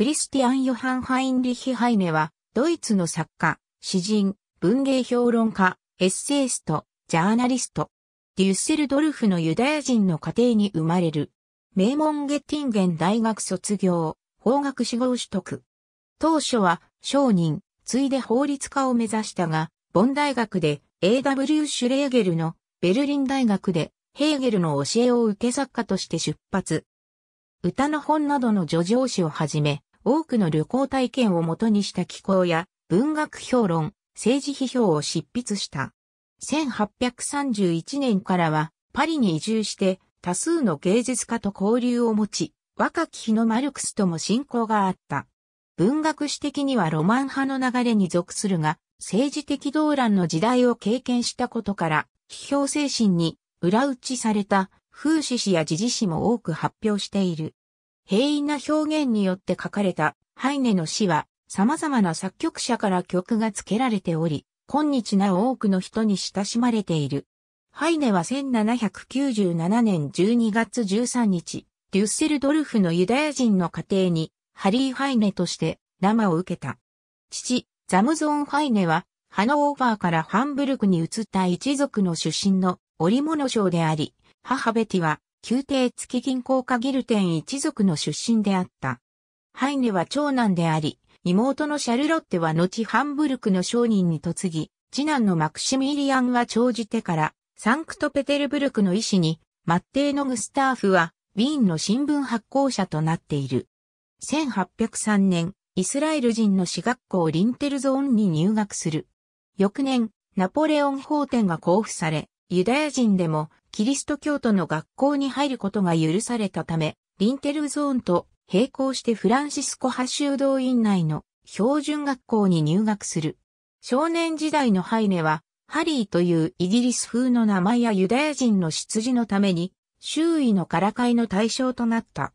クリスティアン・ヨハン・ハインリヒ・ハイネは、ドイツの作家、詩人、文芸評論家、エッセイスト、ジャーナリスト。デュッセルドルフのユダヤ人の家庭に生まれる。名門ゲッティンゲン大学卒業、法学士号取得。当初は商人、ついで法律家を目指したが、ボン大学で A.W. シュレーゲルのベルリン大学でヘーゲルの教えを受け作家として出発。歌の本などの叙情詩をはじめ、多くの旅行体験をもとにした気候や文学評論、政治批評を執筆した。1831年からはパリに移住して多数の芸術家と交流を持ち、若き日のマルクスとも親交があった。文学史的にはロマン派の流れに属するが、政治的動乱の時代を経験したことから、批評精神に裏打ちされた風刺詩や時事詩も多く発表している。平易な表現によって書かれたハイネの詩は様々な作曲者から曲が付けられており、今日な多くの人に親しまれている。ハイネは1797年12月13日、デュッセルドルフのユダヤ人の家庭にハリー・ハイネとして生を受けた。父、ザムゾン・ハイネはハノーファーからハンブルクに移った一族の出身の織物商であり、母ベティは宮廷付き銀行家ギルテン一族の出身であった。ハイネは長男であり、妹のシャルロッテは後ハンブルクの商人に嫁ぎ、次男のマクシミリアンは長じてから、サンクトペテルブルクの医師に、マッテーノ・グスターフは、ウィーンの新聞発行者となっている。1803年、イスラエル人の私学校リンテルゾーンに入学する。翌年、ナポレオン法典が交付され、ユダヤ人でもキリスト教徒の学校に入ることが許されたため、リンテルゾーンと並行してフランシスコ派修道院内の標準学校に入学する。少年時代のハイネは、ハリーというイギリス風の名前やユダヤ人の出自のために、周囲のからかいの対象となった。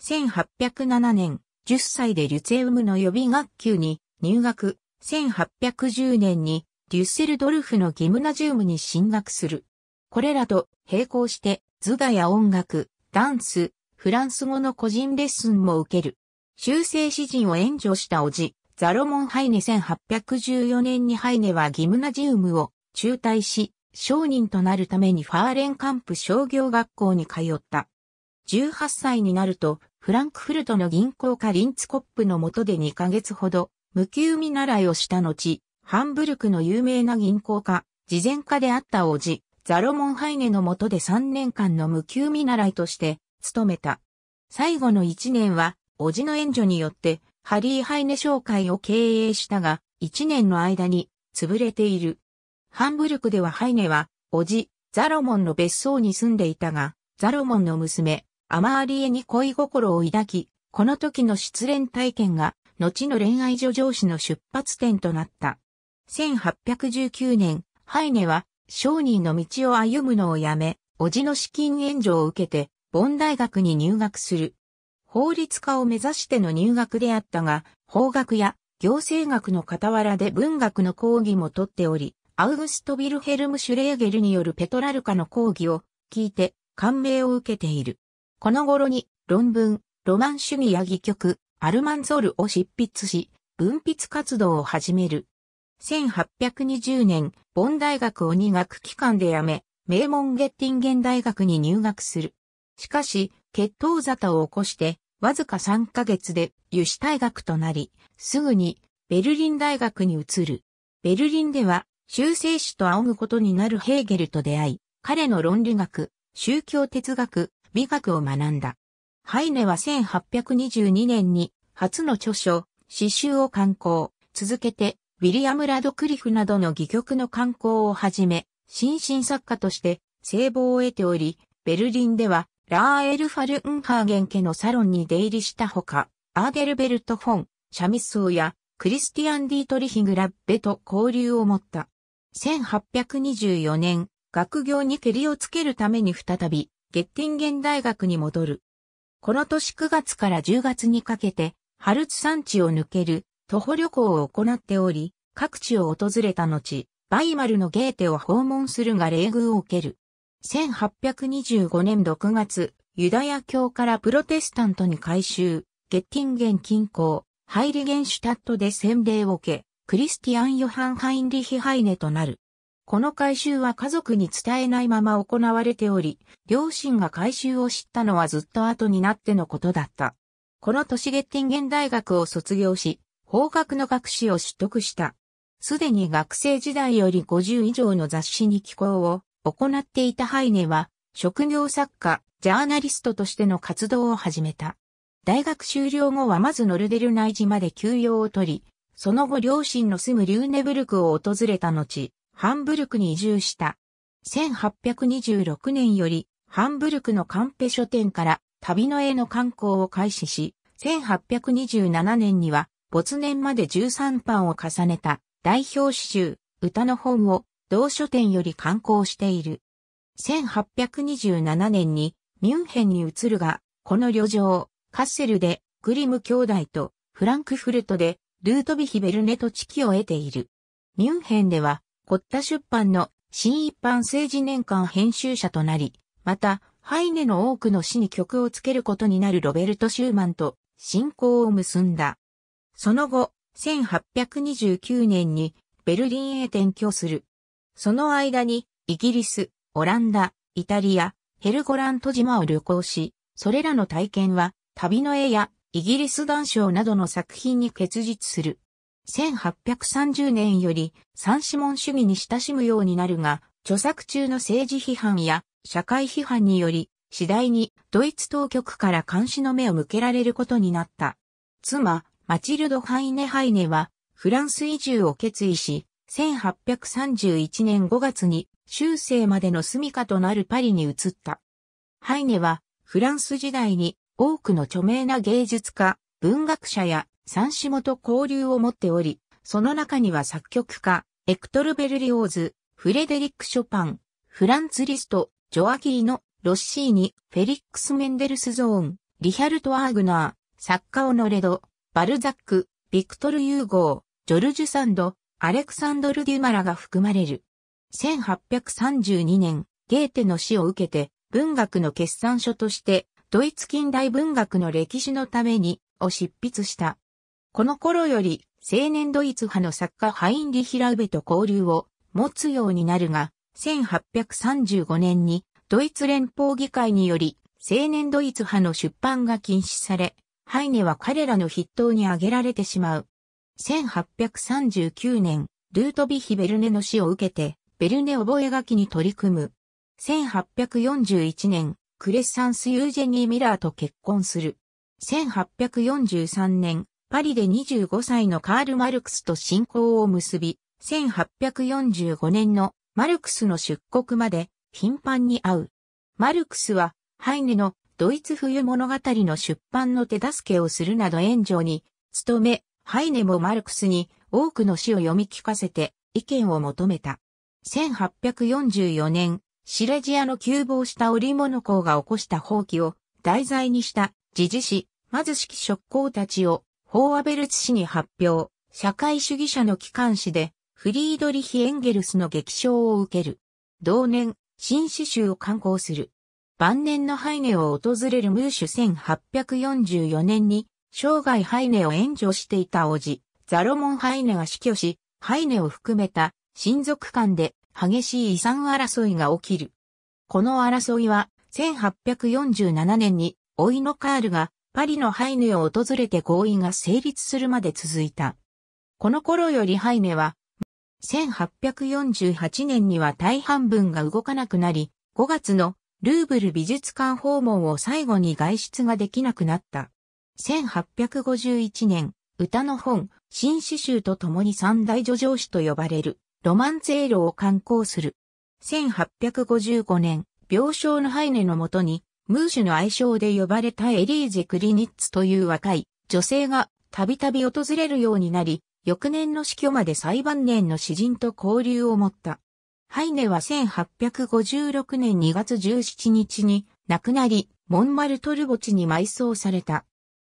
1807年、10歳でリュツェウムの予備学級に入学、1810年にデュッセルドルフのギムナジウムに進学する。これらと並行して、図画や音楽、ダンス、フランス語の個人レッスンも受ける。修正詩人を援助したおじ、ザロモン・ハイネ1814年にハイネはギムナジウムを中退し、商人となるためにファーレンカンプ商業学校に通った。18歳になると、フランクフルトの銀行家リンツコップの下で2ヶ月ほど、無給見習いをした後、ハンブルクの有名な銀行家、慈善家であった王子、ザロモン・ハイネの下で3年間の無給見習いとして、勤めた。最後の1年は、叔父の援助によって、ハリー・ハイネ商会を経営したが、1年の間に、潰れている。ハンブルクではハイネは、叔父、ザロモンの別荘に住んでいたが、ザロモンの娘、アマーリエに恋心を抱き、この時の失恋体験が、後の恋愛女上司の出発点となった。1819年、ハイネは商人の道を歩むのをやめ、叔父の資金援助を受けて、ボン大学に入学する。法律家を目指しての入学であったが、法学や行政学の傍らで文学の講義もとっており、アウグスト・ビルヘルム・シュレーゲルによるペトラルカの講義を聞いて感銘を受けている。この頃に論文、ロマン主義や戯曲、アルマンゾルを執筆し、文筆活動を始める。1820年、ボン大学を2学期間で辞め、名門ゲッティンゲン大学に入学する。しかし、血統沙汰を起こして、わずか3ヶ月で油脂大学となり、すぐにベルリン大学に移る。ベルリンでは、修正史と仰ぐことになるヘーゲルと出会い、彼の論理学、宗教哲学、美学を学んだ。ハイネは1822年に初の著書、詩集を刊行、続けてウィリアム・ラドクリフなどの戯曲の刊行をはじめ、新進作家として聖望を得ており、ベルリンではラーエル・ファルンハーゲン家のサロンに出入りしたほか、アーデルベルト・フォン、シャミスーやクリスティアン・ディートリヒグラッベと交流を持った。1824年、学業に蹴りをつけるために再び、ゲッティンゲン大学に戻る。この年9月から10月にかけて、ハルツ山地を抜ける徒歩旅行を行っており、各地を訪れた後、バイマルのゲーテを訪問するが冷遇を受ける。1825年6月、ユダヤ教からプロテスタントに改宗、ゲッティンゲン近郊、ハイリゲンシュタットで洗礼を受け、クリスティアン・ヨハン・ハインリヒ・ハイネとなる。この改修は家族に伝えないまま行われており、両親が改修を知ったのはずっと後になってのことだった。この年ゲッティンゲン大学を卒業し、法学の学士を取得した。すでに学生時代より50以上の雑誌に寄稿を行っていたハイネは、職業作家、ジャーナリストとしての活動を始めた。大学修了後はまずノルデル内地まで休養を取り、その後両親の住むリューネブルクを訪れた後、ハンブルクに移住した。1826年より、ハンブルクのカンペ書店から旅の絵の観光を開始し、1827年には没年まで13版を重ねた代表詩集、歌の本を同書店より刊行している。1827年にミュンヘンに移るが、この旅情、カッセルでグリム兄弟とフランクフルトでルートビヒ・ベルネと地己を得ている。ミュンヘンでは、コッタ出版の新一般政治年間編集者となり、また、ハイネの多くの詩に曲をつけることになるロベルト・シューマンと信仰を結んだ。その後、1829年にベルリンへ転居する。その間に、イギリス、オランダ、イタリア、ヘルゴラント島を旅行し、それらの体験は、旅の絵やイギリス談笑などの作品に結実する。1830年より、三指紋主義に親しむようになるが、著作中の政治批判や社会批判により、次第にドイツ当局から監視の目を向けられることになった。妻、マチルド・ハイネ・ハイネは、フランス移住を決意し、1831年5月に、終生までの住処となるパリに移った。ハイネは、フランス時代に多くの著名な芸術家、文学者や三種元交流を持っており、その中には作曲家、エクトル・ベルリオーズ、フレデリック・ショパン、フランツ・リスト、ジョアキーノ、ロッシーニ、フェリックス・メンデルスゾーン、リヒャルト・アーグナー、作家オノレド、バルザック、ビクトル・ユーゴー、ジョルジュ・サンド、アレクサンドル・デュマラが含まれる。1832年、ゲーテの死を受けて、文学の決算書として、ドイツ近代文学の歴史のために、を執筆した。この頃より、青年ドイツ派の作家ハインリヒ・ラウベと交流を持つようになるが、1835年にドイツ連邦議会により青年ドイツ派の出版が禁止され、ハイネは彼らの筆頭に挙げられてしまう。1839年、ルートビヒ・ベルネの死を受けて、ベルネ覚書に取り組む。1841年、クレッサンス・ユージェニー・ミラーと結婚する。1843年、パリで25歳のカール・マルクスと親交を結び、1845年のマルクスの出国まで頻繁に会う。マルクスはハイネのドイツ冬物語の出版の手助けをするなど援助に、努め、ハイネもマルクスに多くの詩を読み聞かせて意見を求めた。1844年、シレジアの急防した織物工が起こした放棄を題材にした自治史、貧しき職工たちを法アベルツ氏に発表、社会主義者の機関誌でフリードリヒ・エンゲルスの激賞を受ける。同年、新詩集を刊行する。晩年のハイネを訪れるムーシュ1844年に、生涯ハイネを援助していた叔父、ザロモン・ハイネが死去し、ハイネを含めた親族間で激しい遺産争いが起きる。この争いは、1847年に、老いのカールがパリのハイネを訪れて合意が成立するまで続いた。この頃よりハイネは、1848年には大半分が動かなくなり、5月のルーブル美術館訪問を最後に外出ができなくなった。1851年、歌の本、新詩集と共に三大女上詩と呼ばれる、ロマンツーロを刊行する。1855年、病床のハイネのもとに、ムーシュの愛称で呼ばれたエリーゼ・クリニッツという若い女性がたびたび訪れるようになり、翌年の死去まで最晩年の詩人と交流を持った。ハイネは1856年2月17日に亡くなり、モンマルトル墓地に埋葬された。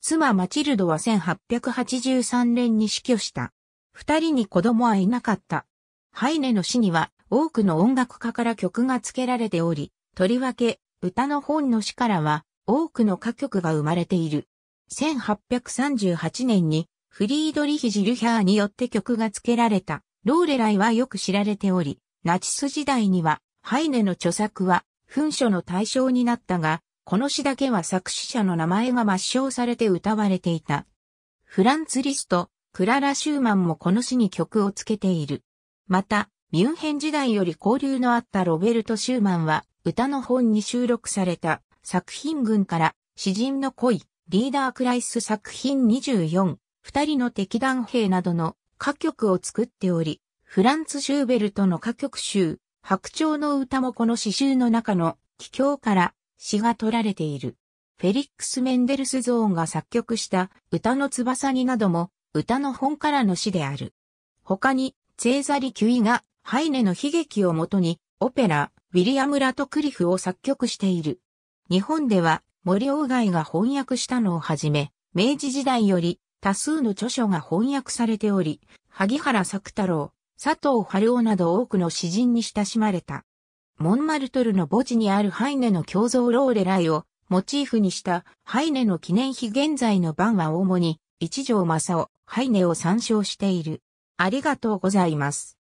妻マチルドは1883年に死去した。二人に子供はいなかった。ハイネの死には多くの音楽家から曲が付けられており、とりわけ歌の本の死からは多くの歌曲が生まれている。1838年にフリードリヒジ・ルヒャーによって曲が付けられたローレライはよく知られており、ナチス時代には、ハイネの著作は、噴書の対象になったが、この詩だけは作詞者の名前が抹消されて歌われていた。フランツ・リスト、クララ・シューマンもこの詩に曲をつけている。また、ミュンヘン時代より交流のあったロベルト・シューマンは、歌の本に収録された作品群から、詩人の恋、リーダー・クライス作品24、二人の敵団兵などの歌曲を作っており、フランツ・シューベルトの歌曲集、白鳥の歌もこの詩集の中の奇境から詩が取られている。フェリックス・メンデルスゾーンが作曲した歌の翼になども歌の本からの詩である。他に、ゼーザリ・キュイがハイネの悲劇をもとにオペラ、ウィリアム・ラトクリフを作曲している。日本では森鴎外が翻訳したのをはじめ、明治時代より多数の著書が翻訳されており、萩原作太郎、佐藤春夫など多くの詩人に親しまれた。モンマルトルの墓地にあるハイネの胸像ローレライをモチーフにしたハイネの記念碑現在の版は主に一条正夫、ハイネを参照している。ありがとうございます。